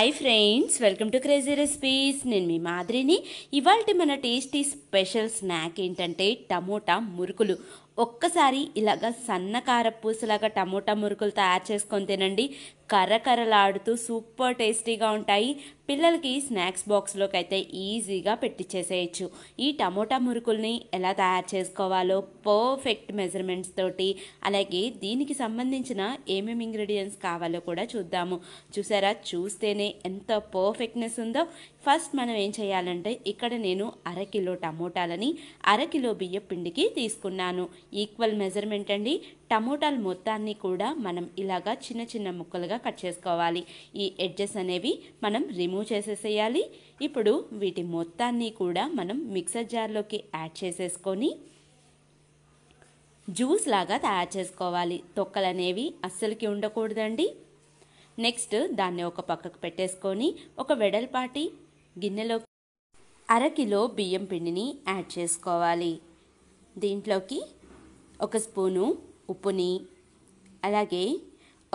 hi friends welcome to crazy recipes నేను మీ మాదిరిని ఇవాళ మన టేస్టీ స్పెషల్ స్నాక్ ఏంటంటే టమోటా మురుకులు ఒక్కసారి ఇలాగ సన్న కారపూసలాగా టమోటా మురుకులు తయారు చేసుకొని తినండి కర్రకర్రలాడుతూ సూపర్ టేస్టీగా ఉంటాయి పిల్లలకి స్నాక్స్ బాక్స్లోకి అయితే ఈజీగా పెట్టించేసేయచ్చు ఈ టమోటా మురుకుల్ని ఎలా తయారు చేసుకోవాలో పర్ఫెక్ట్ మెజర్మెంట్స్ తోటి అలాగే దీనికి సంబంధించిన ఏమేమి ఇంగ్రీడియంట్స్ కావాలో కూడా చూద్దాము చూసారా చూస్తేనే ఎంత పర్ఫెక్ట్నెస్ ఉందో ఫస్ట్ మనం ఏం చేయాలంటే ఇక్కడ నేను అరకిలో టమోటాలని అరకిలో బియ్య పిండికి తీసుకున్నాను ఈక్వల్ మెజర్మెంట్ అండి టమోటాలు మొత్తాన్ని కూడా మనం ఇలాగా చిన్న చిన్న ముక్కలుగా కట్ చేసుకోవాలి ఈ ఎడ్జెస్ అనేవి మనం రిమూవ్ చేసేసేయాలి ఇప్పుడు వీటి మొత్తాన్ని కూడా మనం మిక్సర్ జార్లోకి యాడ్ చేసేసుకొని జ్యూస్ లాగా తయారు చేసుకోవాలి తొక్కలు అనేవి అస్సలకి ఉండకూడదండి నెక్స్ట్ దాన్ని ఒక పక్కకు పెట్టేసుకొని ఒక వెడల్పాటి గిన్నెలో అరకిలో బియ్యం పిండిని యాడ్ చేసుకోవాలి దీంట్లోకి ఒక స్పూను ఉప్పుని అలాగే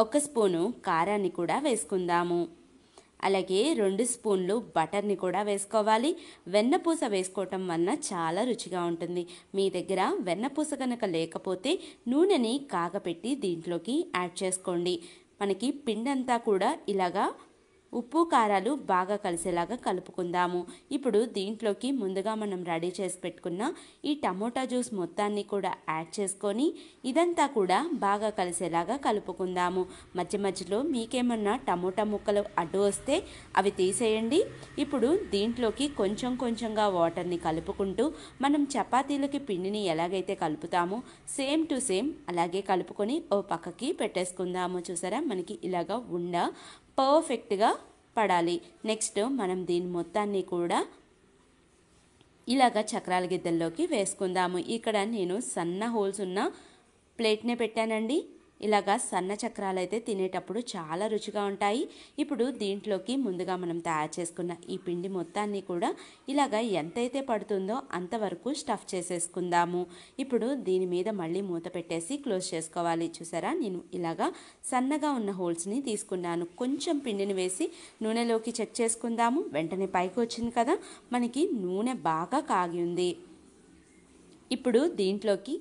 ఒక స్పూను కారాన్ని కూడా వేసుకుందాము అలాగే రెండు స్పూన్లు బటర్ని కూడా వేసుకోవాలి వెన్నపూస వేసుకోవటం వలన చాలా రుచిగా ఉంటుంది మీ దగ్గర వెన్నపూస కనుక లేకపోతే నూనెని కాగపెట్టి దీంట్లోకి యాడ్ చేసుకోండి మనకి పిండంతా కూడా ఇలాగా ఉప్పు కారాలు బాగా కలిసేలాగా కలుపుకుందాము ఇప్పుడు దీంట్లోకి ముందుగా మనం రెడీ చేసి పెట్టుకున్న ఈ టమోటా జ్యూస్ మొత్తాన్ని కూడా యాడ్ చేసుకొని ఇదంతా కూడా బాగా కలిసేలాగా కలుపుకుందాము మధ్య మధ్యలో మీకేమన్నా టమోటా ముక్కలు అడ్డు వస్తే అవి తీసేయండి ఇప్పుడు దీంట్లోకి కొంచెం కొంచెంగా వాటర్ని కలుపుకుంటూ మనం చపాతీలకి పిండిని ఎలాగైతే కలుపుతామో సేమ్ టు సేమ్ అలాగే కలుపుకొని ఓ పక్కకి పెట్టేసుకుందాము చూసారా మనకి ఇలాగా ఉండ పర్ఫెక్ట్గా పడాలి నెక్స్ట్ మనం దీని మొత్తాన్ని కూడా ఇలాగ చక్రాల గిద్దల్లోకి వేసుకుందాము ఇక్కడ నేను సన్న హోల్స్ ఉన్న ప్లేట్నే పెట్టానండి ఇలాగా సన్న చక్రాలు అయితే తినేటప్పుడు చాలా రుచిగా ఉంటాయి ఇప్పుడు దీంట్లోకి ముందుగా మనం తయారు చేసుకున్న ఈ పిండి మొత్తాన్ని కూడా ఇలాగ ఎంతైతే పడుతుందో అంతవరకు స్టఫ్ చేసేసుకుందాము ఇప్పుడు దీని మీద మళ్ళీ మూత పెట్టేసి క్లోజ్ చేసుకోవాలి చూసారా నేను ఇలాగా సన్నగా ఉన్న హోల్స్ని తీసుకున్నాను కొంచెం పిండిని వేసి నూనెలోకి చెక్ చేసుకుందాము వెంటనే పైకి వచ్చింది కదా మనకి నూనె బాగా కాగి ఉంది ఇప్పుడు దీంట్లోకి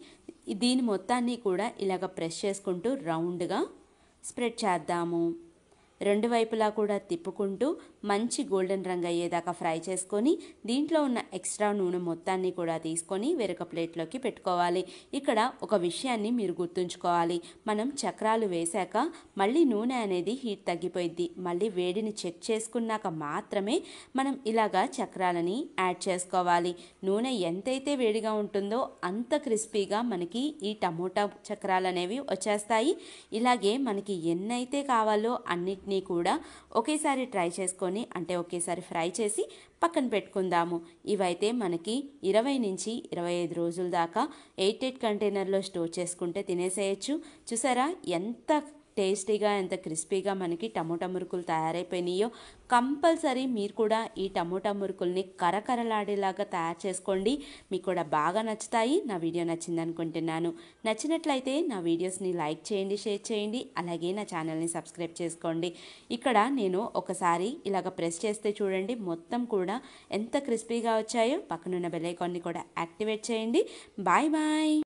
దీని మొత్తాన్ని కూడా ఇలాగ ప్రెస్ చేసుకుంటూ రౌండ్గా స్ప్రెడ్ చేద్దాము రెండు వైపులా కూడా తిప్పుకుంటూ మంచి గోల్డెన్ రంగు అయ్యేదాకా ఫ్రై చేసుకొని దీంట్లో ఉన్న ఎక్స్ట్రా నూనె మొత్తాన్ని కూడా తీసుకొని వేరొక ప్లేట్లోకి పెట్టుకోవాలి ఇక్కడ ఒక విషయాన్ని మీరు గుర్తుంచుకోవాలి మనం చక్రాలు వేశాక మళ్ళీ నూనె అనేది హీట్ తగ్గిపోయింది మళ్ళీ వేడిని చెక్ చేసుకున్నాక మాత్రమే మనం ఇలాగా చక్రాలని యాడ్ చేసుకోవాలి నూనె ఎంతైతే వేడిగా ఉంటుందో అంత క్రిస్పీగా మనకి ఈ టమోటా చక్రాలు అనేవి వచ్చేస్తాయి ఇలాగే మనకి ఎన్నైతే కావాలో అన్ని రెండింటినీ కూడా ఒకేసారి ట్రై చేసుకొని అంటే ఒకేసారి ఫ్రై చేసి పక్కన పెట్టుకుందాము ఇవైతే మనకి ఇరవై నుంచి ఇరవై ఐదు రోజుల దాకా ఎయిట్ ఎయిట్ కంటైనర్లో స్టోర్ చేసుకుంటే తినేసేయచ్చు చూసారా ఎంత టేస్టీగా ఎంత క్రిస్పీగా మనకి టమోటా మురుకులు తయారైపోయినాయో కంపల్సరీ మీరు కూడా ఈ టమోటా మురుకుల్ని కరకరలాడేలాగా తయారు చేసుకోండి మీకు కూడా బాగా నచ్చుతాయి నా వీడియో నచ్చింది అనుకుంటున్నాను నచ్చినట్లయితే నా వీడియోస్ని లైక్ చేయండి షేర్ చేయండి అలాగే నా ఛానల్ని సబ్స్క్రైబ్ చేసుకోండి ఇక్కడ నేను ఒకసారి ఇలాగ ప్రెస్ చేస్తే చూడండి మొత్తం కూడా ఎంత క్రిస్పీగా వచ్చాయో పక్కనున్న బెల్ కూడా యాక్టివేట్ చేయండి బాయ్ బాయ్